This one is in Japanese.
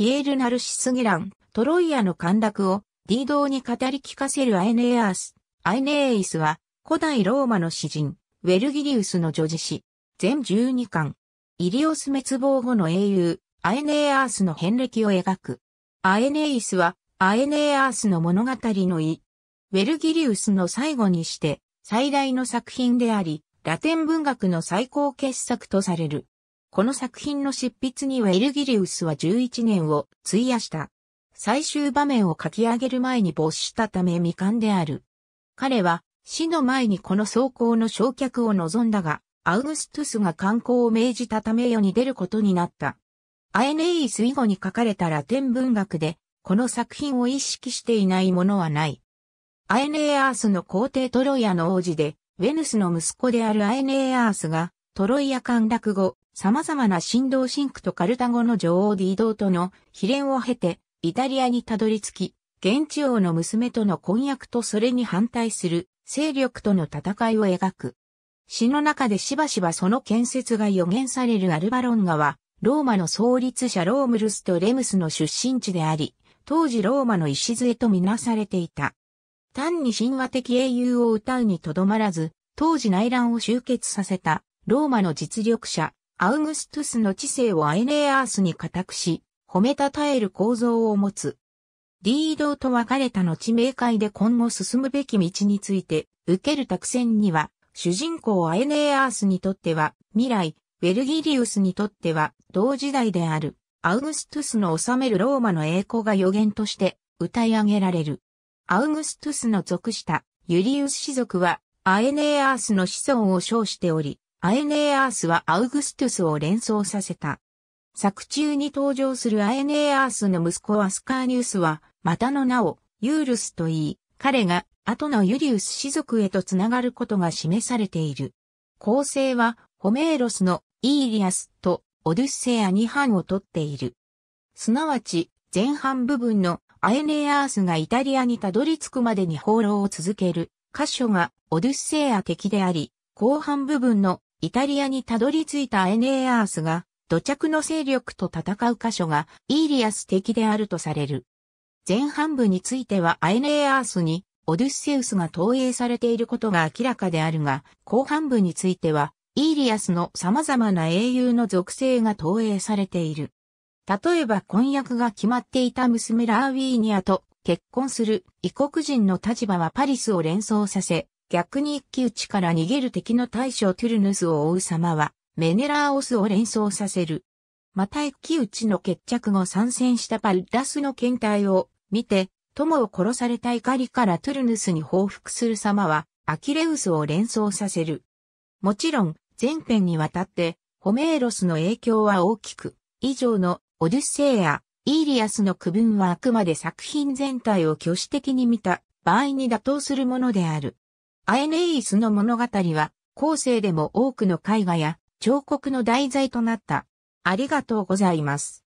ピエール・ナルシス・ギラン、トロイアの陥落を、ディードに語り聞かせるアイネアース。アイネエイスは、古代ローマの詩人、ウェルギリウスの女児詩、全12巻。イリオス滅亡後の英雄、アエネアースの遍歴を描く。アエネイスは、アエネアースの物語の意。ウェルギリウスの最後にして、最大の作品であり、ラテン文学の最高傑作とされる。この作品の執筆にはエルギリウスは11年を費やした。最終場面を書き上げる前に没したため未完である。彼は死の前にこの走行の焼却を望んだが、アウグストゥスが観光を命じたため世に出ることになった。アエネイス以後に書かれたラテン文学で、この作品を意識していないものはない。アエネアースの皇帝トロイアの王子で、ウェヌスの息子であるアエネアースが、トロイア陥落後、様々な振動シンクとカルタゴの女王ディードーとの比練を経て、イタリアにたどり着き、現地王の娘との婚約とそれに反対する勢力との戦いを描く。詩の中でしばしばその建設が予言されるアルバロンガは、ローマの創立者ロームルスとレムスの出身地であり、当時ローマの礎とみなされていた。単に神話的英雄を歌うにとどまらず、当時内乱を終結させたローマの実力者、アウグストゥスの知性をアエネアースに固くし、褒めたたえる構造を持つ。リードと別れた後明快で今後進むべき道について、受ける託戦には、主人公アエネアースにとっては、未来、ウェルギリウスにとっては、同時代である、アウグストゥスの治めるローマの栄光が予言として、歌い上げられる。アウグストゥスの属した、ユリウス氏族は、アエネアースの子孫を称しており、アエネーアースはアウグストゥスを連想させた。作中に登場するアエネーアースの息子アスカーニュースは、またの名をユールスと言い、彼が後のユリウス氏族へとつながることが示されている。構成はホメーロスのイーリアスとオデュッセアに班を取っている。すなわち前半部分のアエネアースがイタリアにたどり着くまでに放浪を続ける箇所がオデュッセア的であり、後半部分のイタリアにたどり着いたエネアースが、土着の勢力と戦う箇所がイーリアス敵であるとされる。前半部についてはアエネアースにオデュッセウスが投影されていることが明らかであるが、後半部についてはイーリアスの様々な英雄の属性が投影されている。例えば婚約が決まっていた娘ラーウィーニアと結婚する異国人の立場はパリスを連想させ、逆に一騎打ちから逃げる敵の大将トゥルヌスを追う様は、メネラーオスを連想させる。また一騎打ちの決着後参戦したパルダスの検体を見て、友を殺された怒りからトゥルヌスに報復する様は、アキレウスを連想させる。もちろん、前編にわたって、ホメーロスの影響は大きく、以上のオデュッセイア、イーリアスの区分はあくまで作品全体を挙手的に見た場合に妥当するものである。アエネイースの物語は、後世でも多くの絵画や彫刻の題材となった。ありがとうございます。